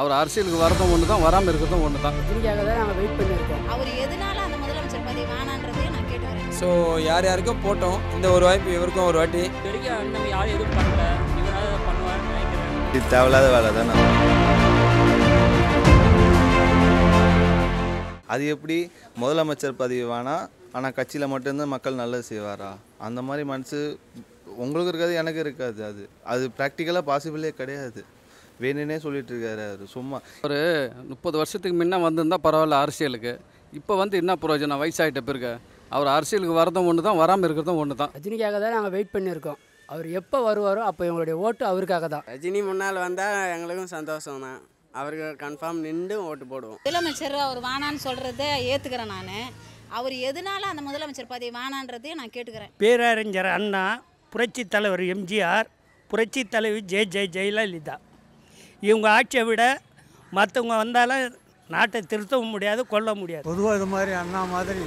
அவர் அரசியலுக்கு வரதும் ஒன்று தான் வராமல் இருக்கிறதும் ஒன்று தான் இதுக்காக தான் நாங்கள் வெயிட் பண்ணியிருக்கோம் அவர் எதனால அந்த முதலமைச்சர் பதவி வேணான்றதே நான் கேட்டு ஸோ யார் யாருக்கும் போட்டோம் இந்த ஒரு வாய்ப்பு இவருக்கும் ஒரு வாட்டி பெரிய யாரும் எதுவும் பண்ணல இது தேவையில்லாத வேலை தானே அது எப்படி முதலமைச்சர் பதவி வேணாம் ஆனால் கட்சியில் மட்டும்தான் மக்கள் நல்லது செய்வாரா அந்த மாதிரி மனசு உங்களுக்கு இருக்காது எனக்கு இருக்காது அது அது ப்ராக்டிக்கலாக பாசிபிளே கிடையாது வேணும்னே சொல்லிட்டு இருக்காரு அவர் சும்மா ஒரு முப்பது வருஷத்துக்கு முன்னே வந்திருந்தால் பரவாயில்ல அரசியலுக்கு இப்போ வந்து என்ன பிரயோஜனம் வயசாகிட்ட பிறகு அவர் அரசியலுக்கு வரதும் ஒன்று தான் வராமல் இருக்கிறதும் ஒன்று தான் ரஜினிக்காக தான் நாங்கள் வெயிட் பண்ணியிருக்கோம் அவர் எப்போ வருவாரோ அப்போ எங்களுடைய ஓட்டு அவருக்காக தான் ரஜினி முன்னால் வந்தால் எங்களுக்கும் சந்தோஷம் தான் அவருக்கு கன்ஃபார்ம் நின்று ஓட்டு போடுவோம் முதலமைச்சர் அவர் வானான்னு சொல்கிறத ஏற்றுக்கிறேன் நான் அவர் எதனால அந்த முதலமைச்சர் பதவி வானான்றதையும் நான் கேட்டுக்கிறேன் பேரறிஞர் அண்ணா புரட்சி தலைவர் எம்ஜிஆர் புரட்சி தலைவி ஜெய் ஜெய் ஜெயலலிதா இவங்க ஆட்சியை விட மற்றவங்க வந்தாலும் நாட்டை திருத்தவும் முடியாது கொல்ல முடியாது பொதுவாக இது மாதிரி அண்ணா மாதிரி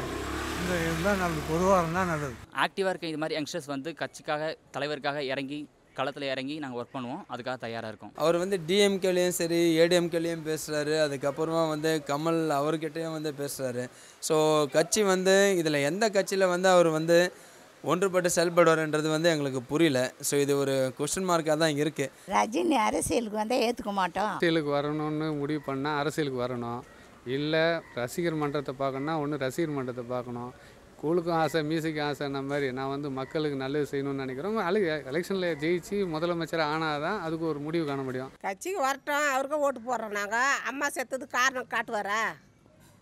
இந்த இருந்தால் நல்லது பொதுவாக இருந்தால் நல்லது ஆக்டிவாக இருக்க இது மாதிரி யங்ஸ்டர்ஸ் வந்து கட்சிக்காக தலைவருக்காக இறங்கி களத்தில் இறங்கி நாங்கள் ஒர்க் பண்ணுவோம் அதுக்காக தயாராக இருக்கோம் அவர் வந்து டிஎம்கேலேயும் சரி ஏடிஎம்கேலேயும் பேசுகிறாரு அதுக்கப்புறமா வந்து கமல் அவர்கிட்டையும் வந்து பேசுகிறாரு ஸோ கட்சி வந்து இதில் எந்த கட்சியில் வந்து அவர் வந்து ஒன்றுபட்டு செயல்படுவார்ன்றது வந்து எங்களுக்கு புரியல ஸோ இது ஒரு கொஸ்டின் மார்க்காக தான் இருக்குது ரஜினி அரசியலுக்கு வந்து ஏற்றுக்க மாட்டோம் அரசியலுக்கு வரணும்னு முடிவு பண்ணால் அரசியலுக்கு வரணும் இல்லை ரசிகர் மன்றத்தை பார்க்கணும்னா ஒன்று ரசிகர் மன்றத்தை பார்க்கணும் கூழுக்கும் ஆசை மியூசிக்கும் ஆசைன்ன மாதிரி நான் வந்து மக்களுக்கு நல்லது செய்யணும்னு நினைக்கிறோம் அழு எலெக்ஷனில் ஜெயிச்சு முதலமைச்சர் ஆனால் தான் அதுக்கு ஒரு முடிவு காண முடியும் கட்சிக்கு வரட்டும் அவருக்கும் ஓட்டு போடுறோம் நாங்கள் அம்மா செத்தது காரணம் காட்டுவாரா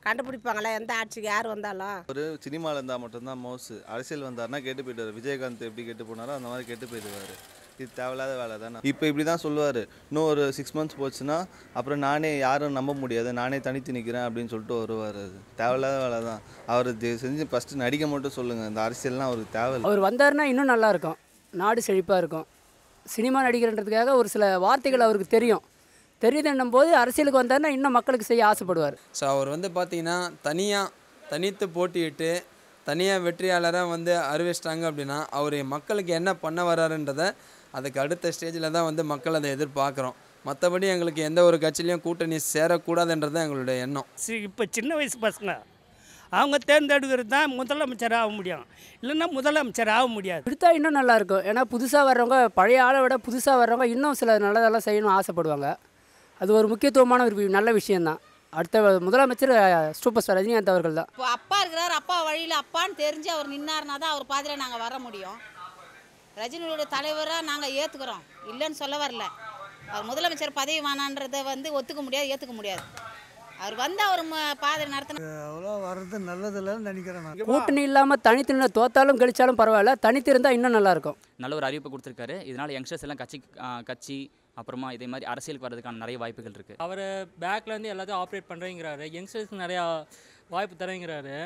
கண்டுபிடிப்பாங்களா எந்த ஆட்சிக்கு யார் வந்தாலும் ஒரு சினிமாவில் இருந்தால் மட்டும்தான் மோசு அரசியல் வந்தார்னா கேட்டு போயிடுவார் விஜயகாந்த் எப்படி கேட்டு போனாரோ அந்த மாதிரி கேட்டு போயிடுவார் இது தேவையில்லாத வேலை தானே இப்போ இப்படி தான் சொல்லுவார் இன்னும் ஒரு சிக்ஸ் மந்த்ஸ் போச்சுன்னா அப்புறம் நானே யாரும் நம்ப முடியாது நானே தனித்து நிற்கிறேன் அப்படின்னு சொல்லிட்டு வருவார் அது தேவையில்லாத வேலை தான் அவர் செஞ்சு ஃபஸ்ட்டு நடிக்க மட்டும் சொல்லுங்கள் இந்த அரசியல்லாம் அவருக்கு தேவை அவர் வந்தார்னா இன்னும் நல்லா இருக்கும் நாடு செழிப்பாக இருக்கும் சினிமா நடிக்கிறன்றதுக்காக ஒரு சில வார்த்தைகள் அவருக்கு தெரியும் தெரியுதுன்னும் போது அரசியலுக்கு வந்தார்னா இன்னும் மக்களுக்கு செய்ய ஆசைப்படுவார் ஸோ அவர் வந்து பார்த்தீங்கன்னா தனியாக தனித்து போட்டியிட்டு தனியாக வெற்றியாளராக வந்து அறிவிச்சிட்டாங்க அப்படின்னா அவர் மக்களுக்கு என்ன பண்ண வர்றாருன்றதை அதுக்கு அடுத்த ஸ்டேஜில் தான் வந்து மக்கள் அதை எதிர்பார்க்குறோம் மற்றபடி எங்களுக்கு எந்த ஒரு கட்சியிலையும் கூட்டணி சேரக்கூடாதுன்றது எங்களுடைய எண்ணம் சரி இப்போ சின்ன வயசு பசங்க அவங்க தேர்ந்தெடுக்கிறது தான் முதலமைச்சர் ஆக முடியும் இல்லைன்னா முதலமைச்சர் ஆக முடியாது எடுத்தால் இன்னும் நல்லாயிருக்கும் ஏன்னா புதுசாக வர்றவங்க பழைய ஆளை விட புதுசாக வர்றவங்க இன்னும் சில நல்லதெல்லாம் செய்யணும் ஆசைப்படுவாங்க அது ஒரு முக்கியத்துவமான ஒரு நல்ல விஷயம்தான் அடுத்த முதலமைச்சர் சூப்பர் ஸ்டார் ரஜினிகாந்த் அவர்கள் தான் இப்போ அப்பா இருக்கிறார் அப்பா வழியில் அப்பான்னு தெரிஞ்சு அவர் நின்னார்னா தான் அவர் பாதையில் நாங்கள் வர முடியும் ரஜினியோட தலைவராக நாங்கள் ஏற்றுக்கிறோம் இல்லைன்னு சொல்ல வரல அவர் முதலமைச்சர் பதவி வேணான்றதை வந்து ஒத்துக்க முடியாது ஏற்றுக்க முடியாது அவர் வந்து அவர் பாதை நடத்தின அவ்வளோ வர்றது நல்லதில்லன்னு நினைக்கிறேன் நான் கூட்டணி இல்லாமல் தனித்து நின்று தோத்தாலும் கழிச்சாலும் பரவாயில்ல தனித்து இருந்தால் இன்னும் நல்லாயிருக்கும் நல்ல ஒரு அறிவிப்பு கொடுத்துருக்காரு இதனால் யங்ஸ்டர்ஸ் எல்லாம் கட்சி கட்சி அப்புறமா இதே மாதிரி அரசியலுக்கு வரதுக்கான நிறைய வாய்ப்புகள் இருக்குது அவர் பேக்லேருந்து எல்லாத்தையும் ஆப்ரேட் பண்ணுறேங்கிறாரு யங்ஸ்டர்ஸ்க்கு நிறையா வாய்ப்பு தரேங்கிறாரு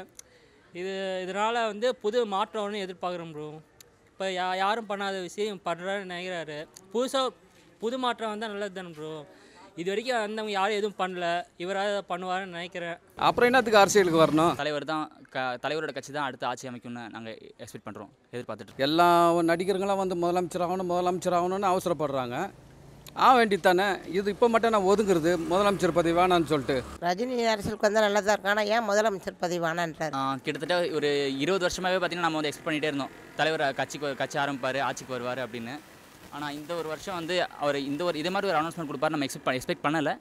இது இதனால் வந்து புது மாற்றம்னு எதிர்பார்க்குறோம் ப்ரோ இப்போ யா யாரும் பண்ணாத விஷயம் பண்ணுறாருன்னு நினைக்கிறாரு புதுசாக புது மாற்றம் வந்தால் நல்லது தானே ப்ரோ இது வரைக்கும் வந்தவங்க யாரும் எதுவும் பண்ணல இவராக பண்ணுவார்னு நினைக்கிறேன் அப்புறம் என்னத்துக்கு அரசியலுக்கு வரணும் தலைவர் தான் க தலைவரோட கட்சி தான் அடுத்து ஆட்சி அமைக்கும்னு நாங்கள் எக்ஸ்பெக்ட் பண்ணுறோம் எதிர்பார்த்துட்டு எல்லா நடிகர்களும் வந்து முதலமைச்சர் ஆகணும் முதலமைச்சர் ஆகணும்னு அவசரப்படுறாங்க ஆ வேண்டித்தானே இது இப்போ மட்டும் நான் ஒதுங்குறது முதலமைச்சர் பதவி வேணான்னு சொல்லிட்டு ரஜினி அரசியலுக்கு வந்தால் நல்லா தான் இருக்கும் ஆனால் ஏன் முதலமைச்சர் பதவி வேணான்ட்டார் கிட்டத்தட்ட ஒரு இருபது வருஷமாகவே பார்த்தீங்கன்னா நம்ம வந்து எக்ஸ்பெக்ட் பண்ணிகிட்டே இருந்தோம் தலைவர் கட்சிக்கு கட்சி ஆரம்பிப்பார் ஆட்சிக்கு வருவார் அப்படின்னு ஆனால் இந்த ஒரு வருஷம் வந்து அவர் இந்த ஒரு இதே மாதிரி ஒரு அனௌன்ஸ்மெண்ட் கொடுப்பாரு நம்ம எக்ஸ்பெக்ட் எக்ஸ்பெக்ட் பண்ணலை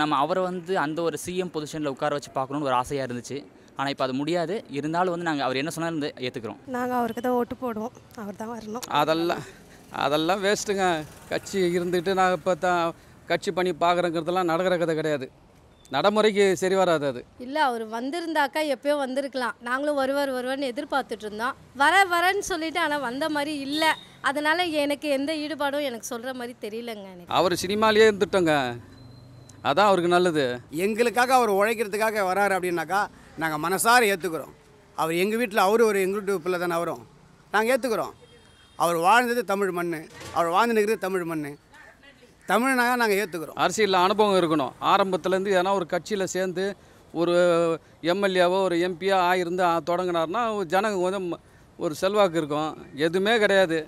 நம்ம அவரை வந்து அந்த ஒரு சிஎம் பொசிஷனில் உட்கார வச்சு பார்க்கணுன்னு ஒரு ஆசையாக இருந்துச்சு ஆனால் இப்போ அது முடியாது இருந்தாலும் வந்து நாங்கள் அவர் என்ன சொன்னாலும் ஏற்றுக்கிறோம் நாங்கள் அவருக்கு தான் ஓட்டு போடுவோம் அவர் தான் வரணும் அதெல்லாம் அதெல்லாம் வேஸ்ட்டுங்க கட்சி இருந்துகிட்டு நாங்கள் இப்போ தான் கட்சி பண்ணி பார்க்குறங்கிறதெல்லாம் நடக்கிற கதை கிடையாது நடைமுறைக்கு சரி வராது அது இல்லை அவர் வந்திருந்தாக்கா எப்பயோ வந்திருக்கலாம் நாங்களும் ஒருவர் ஒருவர்னு எதிர்பார்த்துட்டு இருந்தோம் வர வரேன்னு சொல்லிட்டு ஆனால் வந்த மாதிரி இல்லை அதனால் எனக்கு எந்த ஈடுபாடும் எனக்கு சொல்கிற மாதிரி தெரியலங்க அவர் சினிமாலேயே இருந்துட்டோங்க அதான் அவருக்கு நல்லது எங்களுக்காக அவர் உழைக்கிறதுக்காக வராரு அப்படின்னாக்கா நாங்கள் மனசார ஏற்றுக்கிறோம் அவர் எங்கள் வீட்டில் அவர் ஒரு எங்களுடைய பிள்ளை தானே வரும் நாங்கள் ஏற்றுக்கிறோம் அவர் வாழ்ந்தது தமிழ் மண் அவர் வாழ்ந்து நிற்கிறது தமிழ் மண் தமிழ்னாக நாங்கள் ஏற்றுக்கிறோம் அரசியலில் அனுபவம் இருக்கணும் ஆரம்பத்துலேருந்து ஏன்னா ஒரு கட்சியில் சேர்ந்து ஒரு எம்எல்ஏவோ ஒரு எம்பியோ ஆகிருந்து தொடங்கினார்னா ஜனங்க கொஞ்சம் ஒரு செல்வாக்கு இருக்கும் எதுவுமே கிடையாது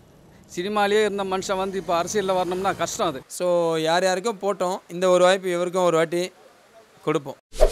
சினிமாலேயே இருந்த மனுஷன் வந்து இப்போ அரசியலில் வரணும்னா கஷ்டம் அது ஸோ யார் யாருக்கும் போட்டோம் இந்த ஒரு வாய்ப்பு இவருக்கும் ஒரு வாட்டி கொடுப்போம்